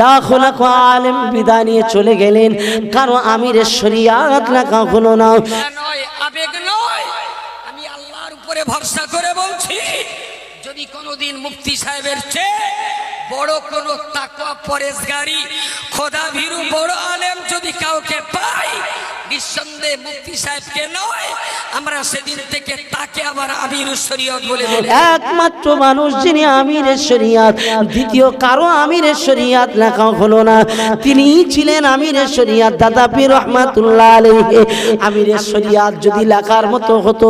লাখ আলেম বিদায় নিয়ে চলে গেলেন কারণ আমিরের শরিয়াত না কখনো না নয় আবেগ নয় আমি আল্লাহর উপরে ভরসা করে বলছি যদি কোনোদিন মুক্তি সাহেবের চেয়ে বড় কোনো তাকওয়া পরেশগারি খোদা ভীরু বড় আলেম যদি কাউকে পাই নিঃসন্দেহে মুফতি সাহেবকে নয় আমরা সেদিন থেকে তাকে আবার আমির শরিয়ত বলে একমাত্র মানুষ যিনি আমিরের শরীয়ত দ্বিতীয় কারো আমিরের শরীয়ত লেখা হলো না তিনি ছিলেন আমিরের শরীয়ত দাদা পীর রহমাতুল্লাহ আলাইহি আমিরের শরীয়ত যদি লেখার মতো হতো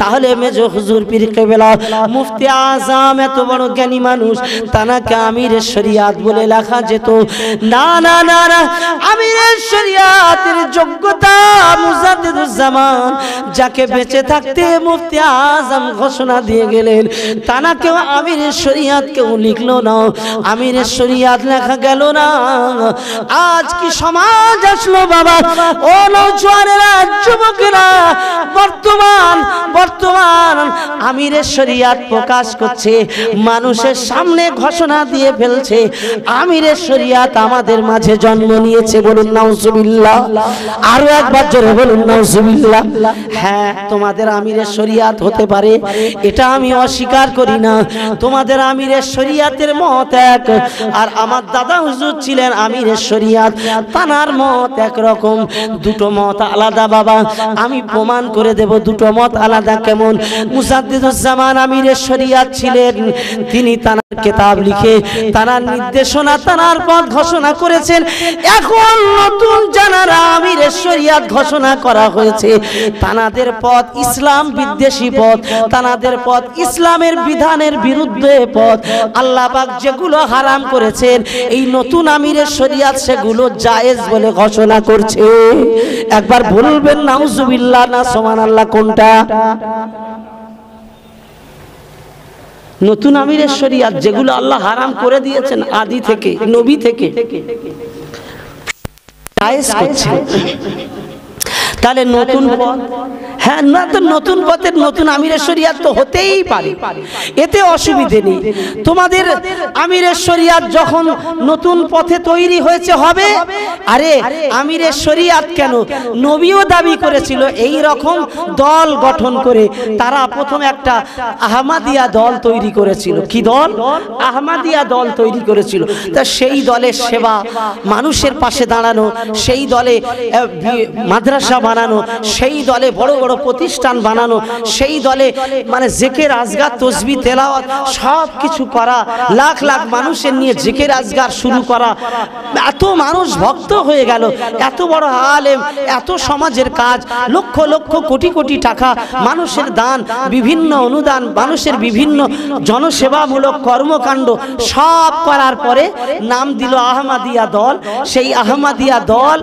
তাহলে মেজ হুজুর পীর কেবলা মুফতি আজম এত বড় জ্ঞানী মানুষ তানাকে আমিরের শরীয়ত বলে লেখা যেত না না না না আমিরের শরীয়তের যোগ্যতা মুজাদুজ্জামান যাকে বেঁচে থাকতে মুফতি আজম ঘোষণা দিয়ে গেলেন কেউ আমির শরিয়াত কেউ লিখলো না আমির শরিয়াত লেখা গেল না আজ কি সমাজ আসলো বাবা ও যুবকেরা বর্তমান বর্তমান আমিরের শরিয়াত প্রকাশ করছে মানুষের সামনে ঘোষণা দিয়ে ফেলছে আমিরের শরিয়াত আমাদের মাঝে জন্ম নিয়েছে বলুন নাউজুবিল্লাহ আরো একবার জোরে বলুন নাউজুবিল্লাহ হ্যাঁ তোমাদের আমিরের শরিয়াত হতে পারে এটা আমি অস্বীকার করি না তোমাদের আমিরের শরিয়াতের মত এক আর আমার দাদা হুজুর ছিলেন আমিরের শরিয়াত তানার মত একরকম দুটো মত আলাদা বাবা আমি প্রমাণ করে দেব দুটো মত আলাদা আলাদা কেমন মুসাদ্দিদুজ্জামান আমিরের শরিয়াত ছিলেন তিনি তার কেতাব লিখে তারা নির্দেশনা তারার পথ ঘোষণা করেছেন এখন নতুন জানারা আমিরের শরিয়াত ঘোষণা করা হয়েছে তানাদের পথ ইসলাম বিদ্বেষী পথ তানাদের পথ ইসলামের বিধানের বিরুদ্ধে পথ আল্লাহবাক যেগুলো হারাম করেছেন এই নতুন আমিরের শরিয়াত সেগুলো জায়েজ বলে ঘোষণা করছে একবার বলবেন নাউজুবিল্লাহ না সমান আল্লাহ কোনটা নতুন আমিরের শরিয়াত যেগুলো আল্লাহ হারাম করে দিয়েছেন আদি থেকে নবী থেকে তাহলে নতুন পথ হ্যাঁ না তো নতুন পথের নতুন আমিরের শরিয়াত তো হতেই পারে এতে অসুবিধে নেই তোমাদের আমিরের শরিয়াত যখন নতুন পথে তৈরি হয়েছে হবে আরে আমিরের শরিয়াত কেন নবীও দাবি করেছিল এই রকম দল গঠন করে তারা প্রথম একটা আহমাদিয়া দল তৈরি করেছিল কি দল আহমাদিয়া দল তৈরি করেছিল তা সেই দলের সেবা মানুষের পাশে দাঁড়ানো সেই দলে মাদ্রাসা বানানো সেই দলে বড় বড় বড় প্রতিষ্ঠান বানানো সেই দলে মানে জেকের আজগার তসবি তেলাওয়াত সব কিছু করা লাখ লাখ মানুষের নিয়ে জেকের আজগার শুরু করা এত মানুষ ভক্ত হয়ে গেল এত বড় আলেম এত সমাজের কাজ লক্ষ লক্ষ কোটি কোটি টাকা মানুষের দান বিভিন্ন অনুদান মানুষের বিভিন্ন জনসেবামূলক কর্মকাণ্ড সব করার পরে নাম দিল আহমাদিয়া দল সেই আহমাদিয়া দল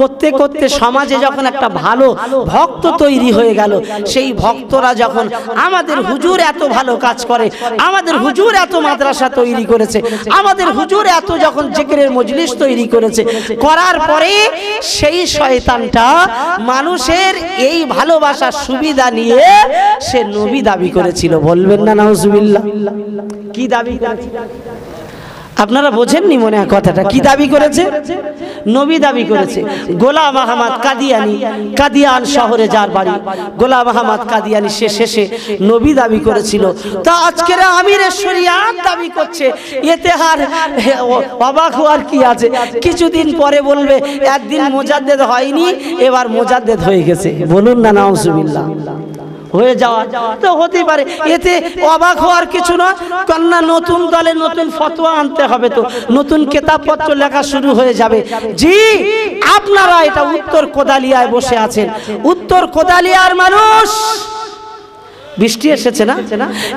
করতে করতে সমাজে যখন একটা ভালো ভক্ত তৈরি হয়ে গেল সেই ভক্তরা যখন আমাদের হুজুর এত ভালো কাজ করে আমাদের হুজুর এত মাদ্রাসা তৈরি করেছে আমাদের হুজুর এত যখন জেকেরের মজলিস তৈরি করেছে করার পরে সেই শয়তানটা মানুষের এই ভালোবাসার সুবিধা নিয়ে সে নবী দাবি করেছিল বলবেন না নাউজুবিল্লাহ কি দাবি করেছিল আপনারা বোঝেননি মনে হয় কথাটা কি দাবি করেছে নবী দাবি করেছে গোলাম আহমদ কাদিয়ানি কাদিয়ান শহরে যার বাড়ি গোলাম আহমাদ কাদিয়ানি সে শেষে নবী দাবি করেছিল তা আজকের আমিরের শরিয়াত দাবি করছে এতে আর অবাক হওয়ার কি আছে কিছুদিন পরে বলবে একদিন মোজাদ্দেদ হয়নি এবার মোজাদ্দেদ হয়ে গেছে বলুন না নাউজুবিল্লাহ হয়ে যাওয়া তো হতেই পারে এতে অবাক হওয়ার কিছু নয় কন্যা নতুন দলে নতুন ফতোয়া আনতে হবে তো নতুন কেতাবপত্র লেখা শুরু হয়ে যাবে জি আপনারা এটা উত্তর কোদালিয়ায় বসে আছেন উত্তর কোদালিয়ার মানুষ বৃষ্টি এসেছে না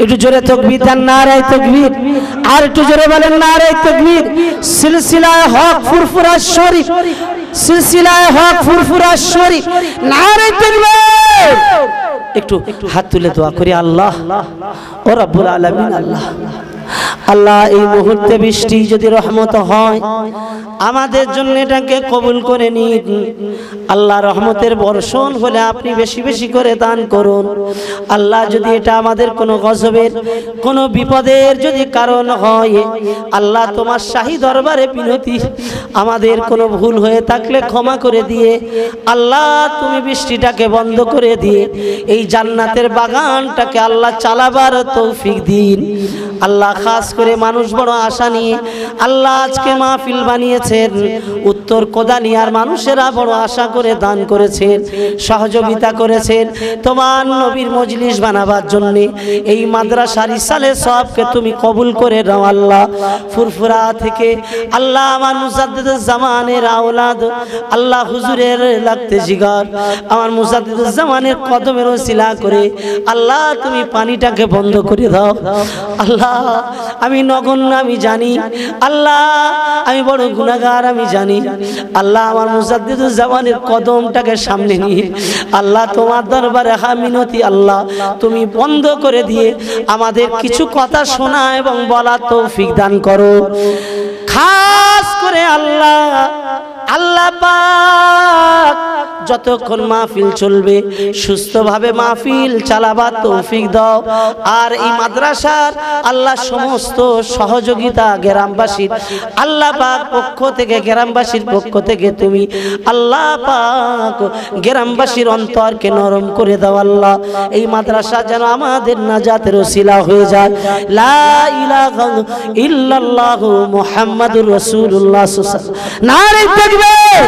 একটু জোরে তকবির দেন নারায় তকবির আর একটু জোরে বলেন নারায় তকবির সিলসিলায় হক ফুরফুরা শরীফ সিলসিলায় হক ফুরফুরা শরীফ নারায় তকবির একটু হাত তুলে দোয়া করি আল্লাহ ও রব্বুল আলমিন আল্লাহ আল্লাহ এই মুহূর্তে বৃষ্টি যদি রহমত হয় আমাদের জন্য এটাকে কবুল করে নিন আল্লাহ রহমতের বর্ষণ হলে আপনি বেশি বেশি করে দান করুন আল্লাহ যদি এটা আমাদের কোনো গজবের কোনো বিপদের যদি কারণ হয় আল্লাহ তোমার শাহী দরবারে বিনতি আমাদের কোনো ভুল হয়ে থাকলে ক্ষমা করে দিয়ে আল্লাহ তুমি বৃষ্টিটাকে বন্ধ করে দিয়ে এই জান্নাতের বাগানটাকে আল্লাহ চালাবার তৌফিক দিন আল্লাহ খাস করে মানুষ বড় আশা নিয়ে আল্লাহ আজকে মাহফিল বানিয়েছেন উত্তর কোদালিয়ার মানুষেরা বড় আশা করে দান করেছেন সহযোগিতা করেছেন তোমার নবীর মজলিস বানাবার জন্যে এই মাদ্রাসার ইসালে সবকে তুমি কবুল করে নাও আল্লাহ ফুরফুরা থেকে আল্লাহ আমার জামানের আওলাদ আল্লাহ হুজুরের লাগতে জিগার আমার মুজাদ্দিদ কদমের শিলা করে আল্লাহ তুমি পানিটাকে বন্ধ করে দাও আল্লাহ আমি নগণ আমি জানি আল্লাহ আমি বড় গুণাগার আমি জানি আল্লাহ আমার মুসাদ্দিদুজ্জামানের কদমটাকে সামনে নিয়ে আল্লাহ তোমার দরবারে হামিনতি আল্লাহ তুমি বন্ধ করে দিয়ে আমাদের কিছু কথা শোনা এবং বলা তৌফিক দান করো খাস করে আল্লাহ আল্লাহ পাক যতক্ষণ মাহফিল চলবে সুস্থভাবে মাহফিল চালাবার তৌফিক দাও আর এই মাদ্রাসার আল্লাহ সমস্ত সহযোগিতা গ্রামবাসীর আল্লাহ পাক পক্ষ থেকে গ্রামবাসীর পক্ষ থেকে তুমি আল্লাহ পাক গ্রামবাসীর অন্তরকে নরম করে দাও আল্লাহ এই মাদ্রাসা যেন আমাদের নাজাতের ওসিলা হয়ে যায় লা ইলাহা ইল্লাল্লাহু মুহাম্মাদুর রাসূলুল্লাহ সাল্লাল্লাহু আলাইহি নারে তাকবীর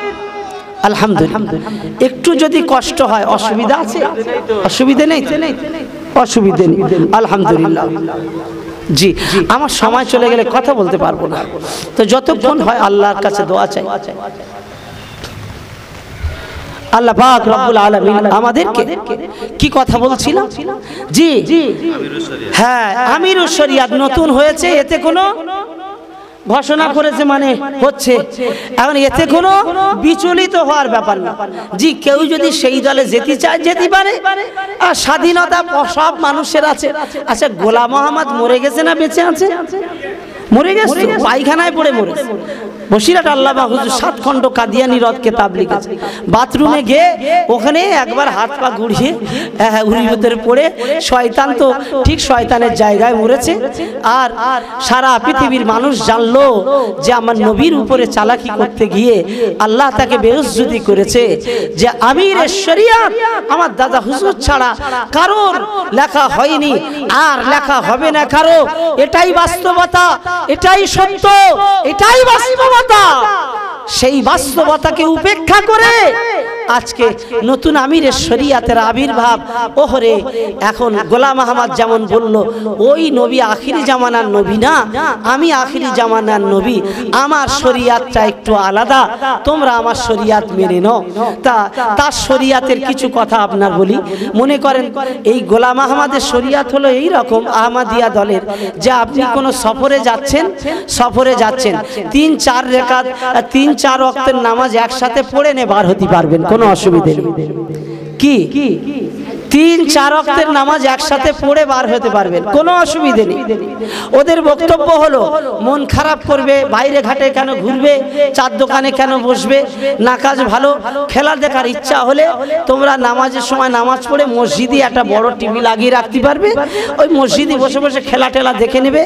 আলহামদুলিল্লাহ একটু যদি কষ্ট হয় অসুবিধা আছে অসুবিধা নেই অসুবিধে নেই আলহামদুলিল্লাহ জি আমার সময় চলে গেলে কথা বলতে পারবো না তো যতক্ষণ হয় আল্লাহর কাছে দোয়া চাই আল্লাহ পাক রব্বুল আলামিন আমাদেরকে কি কথা বলছিলাম জি জি হ্যাঁ আমিরুস শরিয়াত নতুন হয়েছে এতে কোনো ঘোষণা করেছে মানে হচ্ছে এখন এতে কোনো বিচলিত হওয়ার ব্যাপার না জি কেউ যদি সেই দলে যেতে চায় যেতে পারে আর স্বাধীনতা সব মানুষের আছে আচ্ছা গোলাম মোহাম্মদ মরে গেছে না বেঁচে আছে মরে গেছে পায়খানায় পড়ে মরে বসিরাট আল্লাহ হুজুর সাত খণ্ড কাদিয়ানি রথকে তাবলিক আছে বাথরুমে গিয়ে ওখানে একবার হাত পা ঘুরিয়ে হ্যাঁ, হ্যাঁ, উড়ি ভেতরে পড়ে শয়তান তো ঠিক শয়তানের জায়গায় মরেছে আর সারা পৃথিবীর মানুষ জানলো যে আমার নবীর উপরে চালাকি করতে গিয়ে আল্লাহ তাকে বেরজ্জুতি করেছে যে আমির শরিয়াত আমার দাদা হুজুর ছাড়া কারোর লেখা হয়নি আর লেখা হবে না কারো এটাই বাস্তবতা এটাই সত্য এটাই বাস্তবতা বাস্তবতা সেই বাস্তবতাকে উপেক্ষা করে আজকে নতুন আমিরের শরিয়াতের আবির্ভাব ওহরে এখন গোলাম আহমদ যেমন বলল ওই নবী আখিরি জামানার নবী না আমি আখিরি জামানার নবী আমার শরিয়াতটা একটু আলাদা তোমরা আমার শরিয়াত মেনে নাও তা তার শরিয়াতের কিছু কথা আপনার বলি মনে করেন এই গোলাম আহমদের শরিয়াত হলো এই রকম আহমাদিয়া দলের যে আপনি কোনো সফরে যাচ্ছেন সফরে যাচ্ছেন তিন চার রেখাত তিন চার অক্তের নামাজ একসাথে পড়ে নে বার হতে পারবেন কোন কোনো অসুবিধে কি তিন চার অক্তের নামাজ একসাথে পড়ে বার হতে পারবেন কোনো অসুবিধে নেই ওদের বক্তব্য হলো মন খারাপ করবে বাইরে ঘাটে কেন ঘুরবে চার দোকানে কেন বসবে না কাজ ভালো খেলা দেখার ইচ্ছা হলে তোমরা নামাজের সময় নামাজ পড়ে মসজিদে একটা বড় টিভি লাগিয়ে রাখতে পারবে ওই মসজিদে বসে বসে খেলা টেলা দেখে নেবে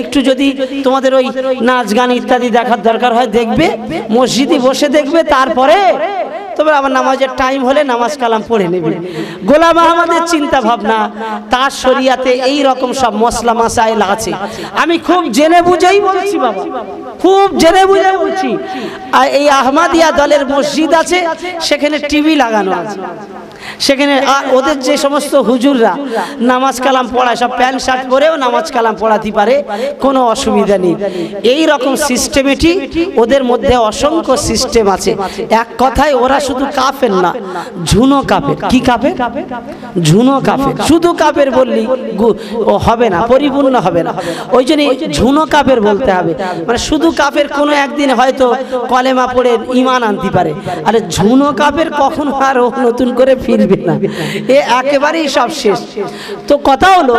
একটু যদি তোমাদের ওই নাচ গান ইত্যাদি দেখার দরকার হয় দেখবে মসজিদে বসে দেখবে তারপরে তবে আমার নামাজের টাইম হলে নামাজ কালাম পড়ে নেবে গোলাম আহমদের চিন্তা ভাবনা তার শরিয়াতে এই রকম সব মশলা মাসাইল আছে আমি খুব জেনে বুঝেই বলছি বাবা খুব জেনে বুঝে বলছি আর এই আহমাদিয়া দলের মসজিদ আছে সেখানে টিভি লাগানো আছে সেখানে আর ওদের যে সমস্ত হুজুররা নামাজ কালাম পড়ায় সব প্যান্ট শার্ট পরেও নামাজ কালাম পড়াতে পারে কোনো অসুবিধা নেই এই রকম সিস্টেমেটি ওদের মধ্যে অসংখ্য সিস্টেম আছে এক কথায় ওরা শুধু কাপের না ঝুনো কাপের কি কাপের ঝুনো কাপের শুধু কাপের বললি হবে না পরিপূর্ণ হবে না ওই জন্য ঝুনো কাপের বলতে হবে মানে শুধু কাপের কোনো একদিন হয়তো কলেমা পড়ে ইমান আনতে পারে আরে ঝুনো কাপের কখন আর নতুন করে ফিরে দিবেন না এ একেবারেই সব শেষ তো কথা হলো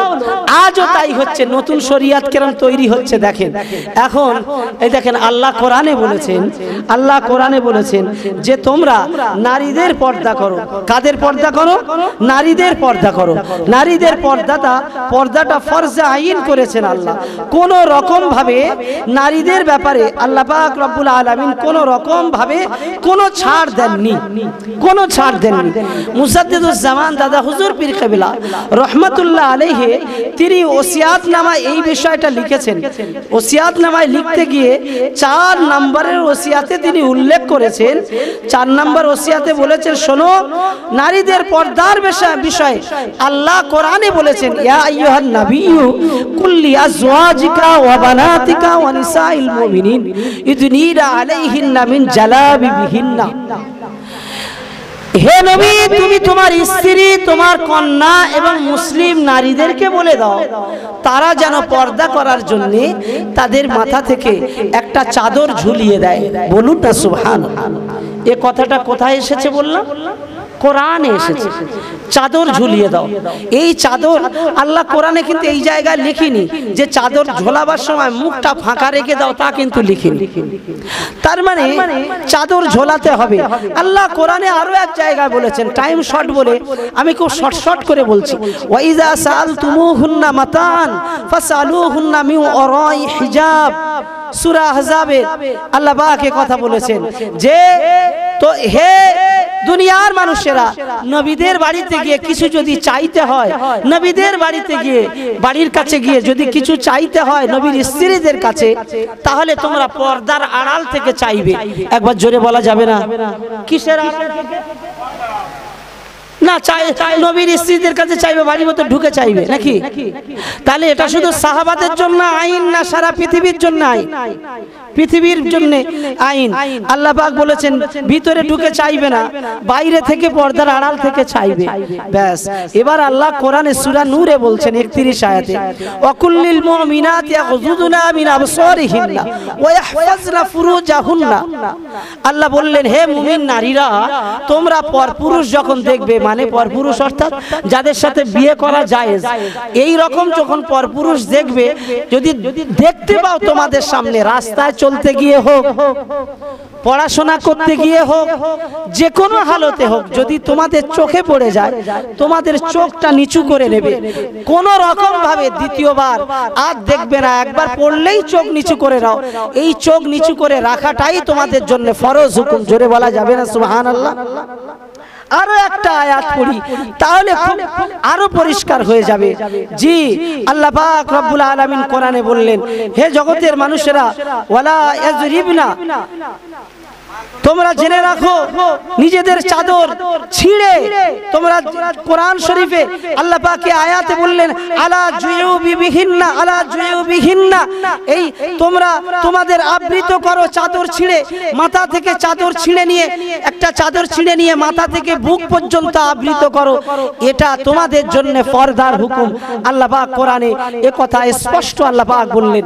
আজও তাই হচ্ছে নতুন শরিয়াত কেরম তৈরি হচ্ছে দেখেন এখন এই দেখেন আল্লাহ কোরআনে বলেছেন আল্লাহ কোরআনে বলেছেন যে তোমরা নারীদের পর্দা করো কাদের পর্দা করো নারীদের পর্দা করো নারীদের পর্দাটা পর্দাটা ফরজে আইন করেছেন আল্লাহ কোন রকম ভাবে নারীদের ব্যাপারে আল্লাহ পাক রব্বুল আলমিন কোন রকম ভাবে কোনো ছাড় দেননি কোনো ছাড় দেননি মুসলিম মুসাদ্দুজ্জামান দাদা হুজুর পীর কবিলা রহমতুল্লাহ আলহে তিনি ওসিয়াত নামায় এই বিষয়টা লিখেছেন ওসিয়াত নামায় লিখতে গিয়ে চার নম্বরের ওসিয়াতে তিনি উল্লেখ করেছেন চার নম্বর ওসিয়াতে বলেছেন শোনো নারীদের পর্দার বিষয়ে আল্লাহ কোরআনে বলেছেন ইয়া আইয়ুহান নাবিয়্যু কুল্লি আজওয়াজিকা ওয়া বানাতিকা ওয়া নিসাইল মুমিনিন ইদনিরা আলাইহিন্না মিন জালাবিবিহিন্না হে নবী তুমি তোমার স্ত্রী তোমার কন্যা এবং মুসলিম নারীদেরকে বলে দাও তারা যেন পর্দা করার জন্যে তাদের মাথা থেকে একটা চাদর ঝুলিয়ে দেয় বলুন না সুহান এ কথাটা কোথায় এসেছে বললাম কোরআনে এসেছে চাদর ঝুলিয়ে দাও এই চাদর আল্লাহ কোরআনে কিন্তু এই জায়গায় লিখিনি যে চাদর ঝোলাবার সময় মুখটা ফাঁকা রেখে দাও তা কিন্তু লিখিনি তার মানে চাদর ঝোলাতে হবে আল্লাহ কোরআনে আরও এক জায়গায় বলেছেন টাইম শর্ট বলে আমি খুব শর্ট শর্ট করে বলছি ওয়াইজা সাল তুমু হুন্না মাতান ফাসালু হুন্না মিউ অরয় হিজাব সুরা হজাবে আল্লাহ বাকে কথা বলেছেন যে তো হে দুনিয়ার মানুষেরা নবীদের বাড়িতে গিয়ে কিছু যদি চাইতে হয় নবীদের বাড়িতে গিয়ে বাড়ির কাছে গিয়ে যদি কিছু চাইতে হয় নবীর স্ত্রীদের কাছে তাহলে তোমরা পর্দার আড়াল থেকে চাইবে একবার জোরে বলা যাবে না কিসের আড়াল থেকে না চাই নবীর স্ত্রীদের কাছে চাইবে বাড়ির মতো ঢুকে চাইবে নাকি তাহলে এটা শুধু সাহাবাদের জন্য আইন না সারা পৃথিবীর জন্য আইন পৃথিবীর জন্য আইন আল্লাহ পাক বলেছেন ভিতরে ঢুকে চাইবে না বাইরে থেকে পর্দার আড়াল থেকে চাইবে ব্যাস এবার আল্লাহ কোরআনে সূরা নূরে বলছেন 31 আয়াতে ওয়াকুল্লিল মুমিনাত ইয়াগুজুনা মিন আবসারিহিন্না ওয়া ইয়াহফাজনা ফুরুজাহুন্না আল্লাহ বললেন হে মুমিন নারীরা তোমরা পর পুরুষ যখন দেখবে মানে মানে পরপুরুষ অর্থাৎ যাদের সাথে বিয়ে করা যায় এই রকম যখন পরপুরুষ দেখবে যদি দেখতে পাও তোমাদের সামনে রাস্তায় চলতে গিয়ে হোক পড়াশোনা করতে গিয়ে হোক যে কোনো হালতে হোক যদি তোমাদের চোখে পড়ে যায় তোমাদের চোখটা নিচু করে নেবে কোনো রকম ভাবে দ্বিতীয়বার আর দেখবে না একবার পড়লেই চোখ নিচু করে নাও এই চোখ নিচু করে রাখাটাই তোমাদের জন্য ফরজ হুকুম জোরে বলা যাবে না সুবহানাল্লাহ আল্লাহ আরো একটা আয়াত পড়ি তাহলে আরো পরিষ্কার হয়ে যাবে জি আল্লাহ পাক রব্বুল আলামিন কোরআনে বললেন হে জগতের মানুষেরা ওয়ালা ইয়াজরিবনা তোমরা জেনে রাখো নিজেদের চাদর ছিঁড়ে তোমরা কোরআন শরীফে আল্লাহ পাকে আয়াতে বললেন আলা জুয়ুবিহিন্না আলা জুয়ুবিহিন্না এই তোমরা তোমাদের আবৃত করো চাদর ছিঁড়ে মাথা থেকে চাদর ছিঁড়ে নিয়ে একটা চাদর ছিঁড়ে নিয়ে মাথা থেকে বুক পর্যন্ত আবৃত করো এটা তোমাদের জন্য ফরদার হুকুম আল্লাহ পাক কোরআনে এ কথা স্পষ্ট আল্লাহ পাক বললেন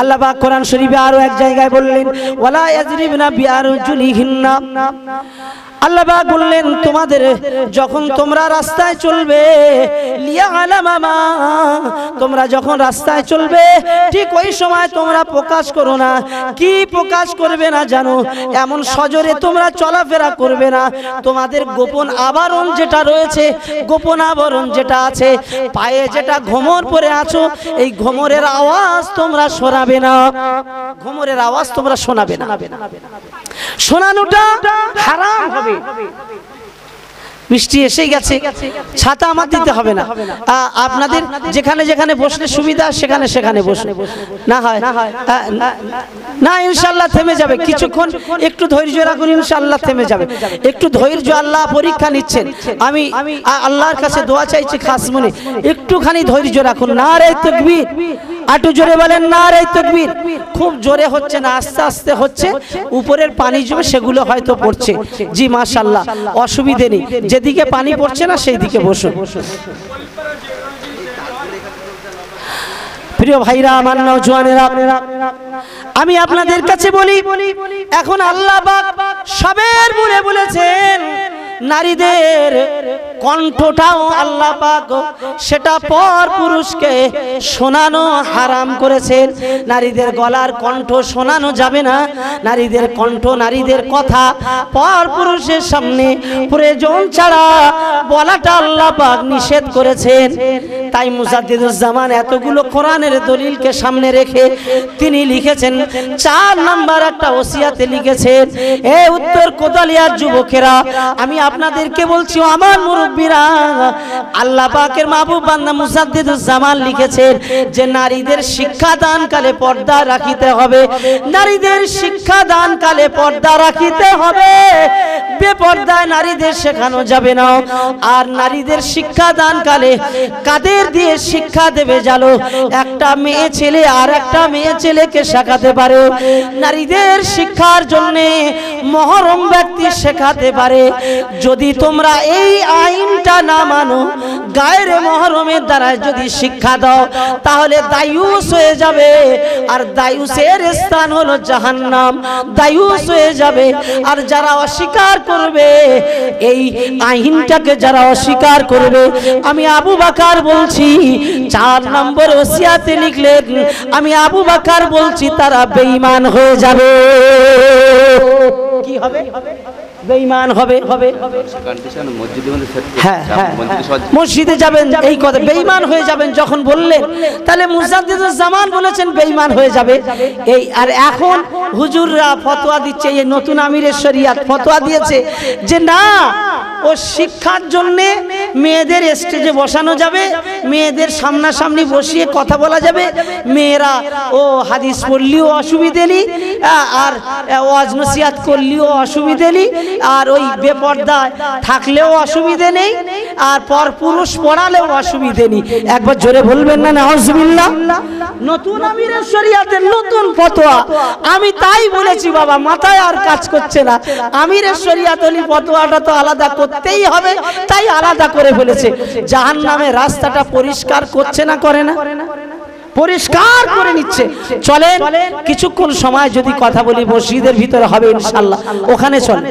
আল্লাহ পাক কোরআন শরীফে আরো এক জায়গায় বললেন ওয়ালা ইয়াজরিবনা বিআরজুলিহি ঘৃণা আল্লাহ বললেন তোমাদের যখন তোমরা রাস্তায় চলবে লিয়া মামা তোমরা যখন রাস্তায় চলবে ঠিক ওই সময় তোমরা প্রকাশ করো না কি প্রকাশ করবে না জানো এমন সজরে তোমরা চলাফেরা করবে না তোমাদের গোপন আবরণ যেটা রয়েছে গোপন আবরণ যেটা আছে পায়ে যেটা ঘোমর পরে আছো এই ঘোমরের আওয়াজ তোমরা শোনাবে না ঘোমরের আওয়াজ তোমরা শোনাবে না শোনানোটা হারাম হবে বৃষ্টি এসে গেছে ছাতা আমার দিতে হবে না আপনাদের যেখানে যেখানে বসলে সুবিধা সেখানে সেখানে বসলে না হয় না ইনশাল্লাহ থেমে যাবে কিছুক্ষণ একটু ধৈর্য রাখুন ইনশাল্লাহ থেমে যাবে একটু ধৈর্য আল্লাহ পরীক্ষা নিচ্ছেন আমি আল্লাহর কাছে দোয়া চাইছি খাস মনে একটুখানি ধৈর্য রাখুন না রে তকবীর আটু জোরে বলেন না রে তকবীর খুব জোরে হচ্ছে না আস্তে আস্তে হচ্ছে উপরের পানি জমে সেগুলো হয়তো পড়ছে জি মাশাআল্লাহ অসুবিধে নেই যেদিকে পানি পড়ছে না সেই দিকে বসুন প্রিয় ভাইরা আমার নজওয়ানেরা আমি আপনাদের কাছে বলি এখন আল্লাহ সবের মনে বলেছেন নারীদের কণ্ঠটাও আল্লাহ পাক সেটা পর পুরুষকে শোনানো হারাম করেছেন নারীদের গলার কণ্ঠ শোনানো যাবে না নারীদের কণ্ঠ নারীদের কথা পর পুরুষের সামনে প্রয়োজন ছাড়া বলাটা আল্লাহ পাক নিষেধ করেছেন তাই মুজাদ্দিদুজ্জামান এতগুলো কোরআনের দলিলকে সামনে রেখে তিনি লিখেছেন চার নাম্বার একটা ওসিয়াতে লিখেছেন এ উত্তর কোদালিয়ার যুবকেরা আমি আপনাদেরকে বলছি আমার মুরুব মুরব্বীরা আল্লাহ মুসাদ্দিদ জামান লিখেছেন যে নারীদের শিক্ষা দানকালে পর্দা রাখিতে হবে নারীদের শিক্ষা দানকালে পর্দা রাখিতে হবে বেপর্দায় নারীদের শেখানো যাবে না আর নারীদের শিক্ষা কাদের দিয়ে শিক্ষা দেবে জানো একটা মেয়ে ছেলে আর একটা মেয়ে ছেলেকে শেখাতে পারে নারীদের শিক্ষার জন্যে মহরম ব্যক্তি শেখাতে পারে যদি তোমরা এই আইন আইনটা না মানো গায়ের মহরমের দ্বারা যদি শিক্ষা দাও তাহলে দায়ুস হয়ে যাবে আর দায়ুসের স্থান হলো জাহান্নাম দায়ুস হয়ে যাবে আর যারা অস্বীকার করবে এই আইনটাকে যারা অস্বীকার করবে আমি আবু বাকার বলছি চার নম্বর ওসিয়াতে লিখলেন আমি আবু বাকার বলছি তারা বেঈমান হয়ে যাবে কি হবে বেঈমান হবে হবে হ্যাঁ হ্যাঁ মসজিদে হ্যাঁ। যাবেন এই কথা বেঈমান হয়ে যাবেন যখন বললেন তাহলে মুজাদ্দিদুর জামান বলেছেন বেঈমান হয়ে যাবে এই আর এখন হুজুররা ফতোয়া দিচ্ছে এই নতুন আমিরের শরিয়াত ফতোয়া দিয়েছে যে না ও শিক্ষার জন্যে মেয়েদের স্টেজে বসানো যাবে মেয়েদের সামনাসামনি বসিয়ে কথা বলা যাবে মেয়েরা ও হাদিস পড়লেও অসুবিধে নেই আর ওয়াজ নসিয়াত করলেও অসুবিধে নেই আর ওই বেপর্দায় থাকলেও অসুবিধে নেই আর পর পুরুষ পড়ালেও অসুবিধে নেই একবার জোরে বলবেন না নাহজবিল্লা নতুন আমিরের শরিয়াতের নতুন ফতোয়া আমি তাই বলেছি বাবা মাথায় আর কাজ করছে না আমিরের শরিয়াত পতোয়াটা ফতোয়াটা তো আলাদা করতেই হবে তাই আলাদা করে ফেলেছে জাহান নামে রাস্তাটা পরিষ্কার করছে না করে না পরিষ্কার করে নিচ্ছে চলে কিছুক্ষণ সময় যদি কথা বলি মসজিদের ভিতরে হবে ইনশাল্লাহ ওখানে চলে